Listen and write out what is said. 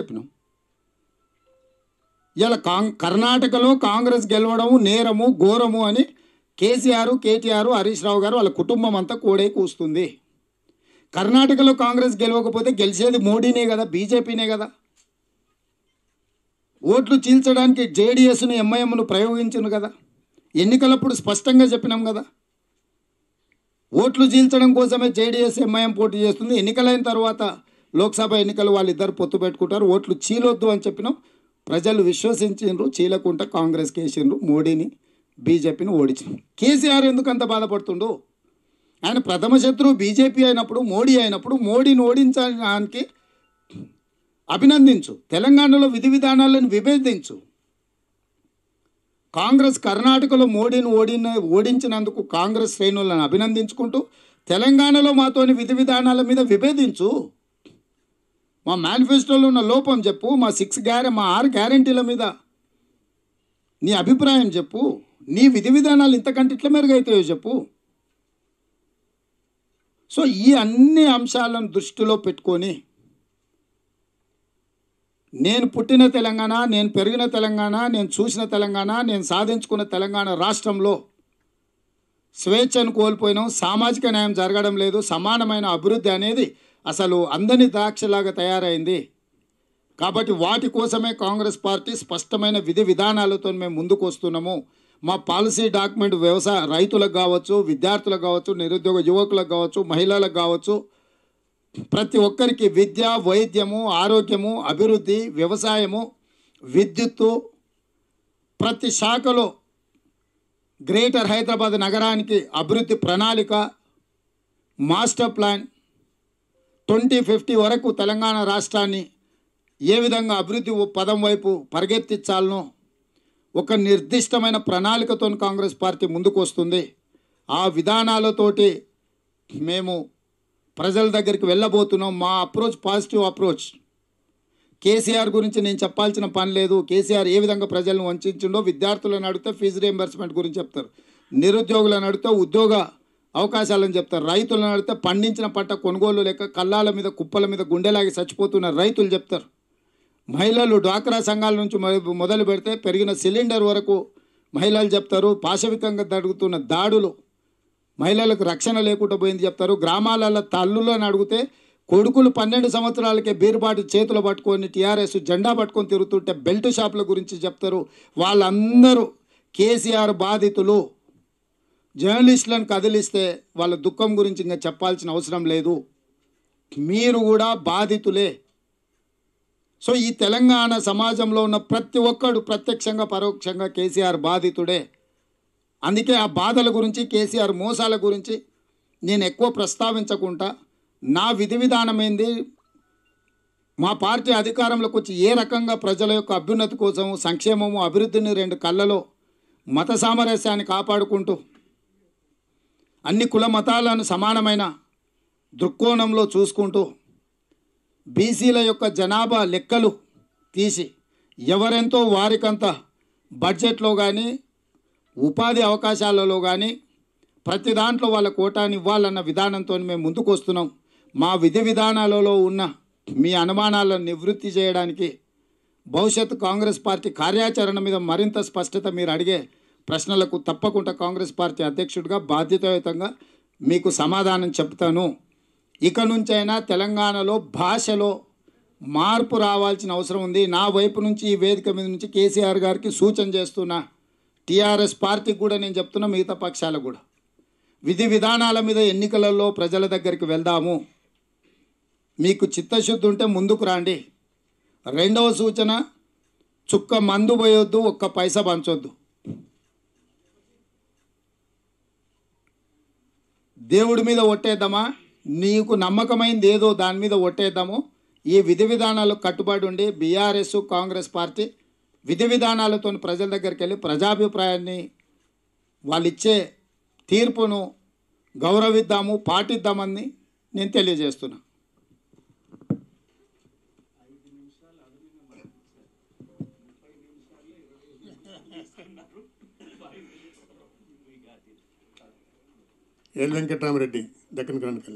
చెప్పినాం ఇలా కాంగ్ కర్ణాటకలో కాంగ్రెస్ గెలవడం నేరము ఘోరము అని కేసీఆర్ కేటీఆర్ హరీష్ రావు గారు వాళ్ళ కుటుంబం అంతా కోడే కూస్తుంది కర్ణాటకలో కాంగ్రెస్ గెలవకపోతే గెలిచేది మోడీనే కదా బీజేపీనే కదా ఓట్లు చీల్చడానికి జేడీఎస్ను ఎంఐఎంను ప్రయోగించను కదా ఎన్నికలప్పుడు స్పష్టంగా చెప్పినాం కదా ఓట్లు చీల్చడం కోసమే జేడీఎస్ ఎంఐఎం పోటీ చేస్తుంది ఎన్నికలైన తర్వాత లోక్సభ ఎన్నికలు వాళ్ళిద్దరు పొత్తు పెట్టుకుంటారు ఓట్లు చీలొద్దు అని చెప్పినాం ప్రజలు విశ్వసించిండ్రు చీలకుంట కాంగ్రెస్ కేసిండ్రు మోడీని బీజేపీని ఓడించిన కేసీఆర్ ఎందుకు అంత బాధపడుతుండు ఆయన ప్రథమ శత్రువు బీజేపీ అయినప్పుడు మోడీ అయినప్పుడు మోడీని ఓడించడానికి అభినందించు తెలంగాణలో విధి విధానాలను విభేదించు కాంగ్రెస్ కర్ణాటకలో మోడీని ఓడిన ఓడించినందుకు కాంగ్రెస్ శ్రేణులను అభినందించుకుంటూ తెలంగాణలో మాతోని విధి విధానాల మీద విభేదించు మా మేనిఫెస్టోలో ఉన్న లోపం చెప్పు మా సిక్స్ గ్యారె మా ఆరు గ్యారంటీల మీద నీ అభిప్రాయం చెప్పు నీ విధి విధానాలు ఇంతకంటే ఇట్లా మెరుగైతాయో చెప్పు సో ఈ అన్ని అంశాలను దృష్టిలో పెట్టుకొని నేను పుట్టిన తెలంగాణ నేను పెరిగిన తెలంగాణ నేను చూసిన తెలంగాణ నేను సాధించుకున్న తెలంగాణ రాష్ట్రంలో స్వేచ్ఛను కోల్పోయినాం సామాజిక న్యాయం జరగడం లేదు సమానమైన అభివృద్ధి అనేది అసలు అందని ద్రాక్షలాగా తయారైంది కాబట్టి వాటి కోసమే కాంగ్రెస్ పార్టీ స్పష్టమైన విధి విధానాలతో మేము ముందుకు వస్తున్నాము మా పాలసీ డాక్యుమెంట్ వ్యవసాయ రైతులకు కావచ్చు విద్యార్థులకు కావచ్చు నిరుద్యోగ యువకులకు కావచ్చు మహిళలకు కావచ్చు ప్రతి ఒక్కరికి విద్య వైద్యము ఆరోగ్యము అభివృద్ధి వ్యవసాయము విద్యుత్తు ప్రతి శాఖలో గ్రేటర్ హైదరాబాద్ నగరానికి అభివృద్ధి ప్రణాళిక మాస్టర్ ప్లాన్ ట్వంటీ ఫిఫ్టీ వరకు తెలంగాణ రాష్ట్రాన్ని ఏ విధంగా అభివృద్ధి పదం వైపు పరిగెత్తించాలనో ఒక నిర్దిష్టమైన ప్రణాళికతో కాంగ్రెస్ పార్టీ ముందుకు వస్తుంది ఆ విధానాలతోటి మేము ప్రజల దగ్గరికి వెళ్ళబోతున్నాం మా అప్రోచ్ పాజిటివ్ అప్రోచ్ కేసీఆర్ గురించి నేను చెప్పాల్సిన పని లేదు కేసీఆర్ ఏ విధంగా ప్రజలను వంచించిండో విద్యార్థులను అడిగితే ఫీజు రియంబర్స్మెంట్ గురించి చెప్తారు నిరుద్యోగులను అడిగితే ఉద్యోగ అవకాశాలని చెప్తారు రైతులను అడిగితే పండించిన పంట కొనుగోలు లేక కళ్ళాల మీద కుప్పల మీద గుండెలాగి చచ్చిపోతున్న రైతులు చెప్తారు మహిళలు డ్వాక్రా సంఘాల నుంచి మొదలు పెడితే పెరిగిన సిలిండర్ వరకు మహిళలు చెప్తారు పాశవికంగా జరుగుతున్న దాడులు మహిళలకు రక్షణ లేకుండా పోయింది చెప్తారు గ్రామాలలో తల్లులో అడిగితే కొడుకులు పన్నెండు సంవత్సరాలకే బీరుబాటు చేతులు పట్టుకొని టీఆర్ఎస్ జెండా పట్టుకొని తిరుగుతుంటే బెల్ట్ షాపుల గురించి చెప్తారు వాళ్ళందరూ కేసీఆర్ బాధితులు జర్నలిస్టులను కదిలిస్తే వాళ్ళ దుఃఖం గురించి ఇంకా చెప్పాల్సిన అవసరం లేదు మీరు కూడా బాధితులే సో ఈ తెలంగాణ సమాజంలో ఉన్న ప్రతి ఒక్కడు ప్రత్యక్షంగా పరోక్షంగా కేసీఆర్ బాధితుడే అందుకే ఆ బాధల గురించి కేసీఆర్ మోసాల గురించి నేను ఎక్కువ ప్రస్తావించకుండా నా విధి విధానమైంది మా పార్టీ అధికారంలోకి వచ్చి ఏ రకంగా ప్రజల యొక్క అభ్యున్నతి కోసం సంక్షేమము అభివృద్ధిని రెండు కళ్ళలో మత సామరస్యాన్ని కాపాడుకుంటూ అన్ని కుల మతాలను సమానమైన దృక్కోణంలో చూసుకుంటూ బీసీల యొక్క జనాభా లెక్కలు తీసి ఎవరెంతో వారికంత బడ్జెట్లో కానీ ఉపాధి అవకాశాలలో కానీ ప్రతి దాంట్లో వాళ్ళ కోటాని ఇవ్వాలన్న విధానంతో మేము ముందుకు వస్తున్నాం మా విధి విధానాలలో ఉన్న మీ అనుమానాలను నివృత్తి చేయడానికి భవిష్యత్ కాంగ్రెస్ పార్టీ కార్యాచరణ మీద మరింత స్పష్టత మీరు అడిగే ప్రశ్నలకు తప్పకుండా కాంగ్రెస్ పార్టీ అధ్యక్షుడిగా బాధ్యతాయుతంగా మీకు సమాధానం చెప్తాను ఇక నుంచైనా తెలంగాణలో భాషలో మార్పు రావాల్సిన అవసరం ఉంది నా వైపు నుంచి ఈ వేదిక మీద నుంచి కేసీఆర్ గారికి సూచన చేస్తున్నా టీఆర్ఎస్ పార్టీకి కూడా నేను చెప్తున్నా మిగతా పక్షాలకు కూడా విధి విధానాల మీద ఎన్నికలలో ప్రజల దగ్గరికి వెళ్దాము మీకు చిత్తశుద్ధి ఉంటే ముందుకు రండి రెండవ సూచన చుక్క మందు పోయొద్దు ఒక్క పైసా పంచొద్దు దేవుడి మీద ఒట్టేద్దామా నీకు నమ్మకమైంది ఏదో దాని మీద ఒట్టేద్దాము ఈ విధి విధానాలు కట్టుబడి ఉండి బీఆర్ఎస్ కాంగ్రెస్ పార్టీ విధి విధానాలతో ప్రజల దగ్గరికి వెళ్ళి ప్రజాభిప్రాయాన్ని వాళ్ళు ఇచ్చే తీర్పును గౌరవిద్దాము పాటిద్దామని నేను తెలియజేస్తున్నా ఎల్ వెంకటరామరెడ్డి దక్కన్ క్రానికల్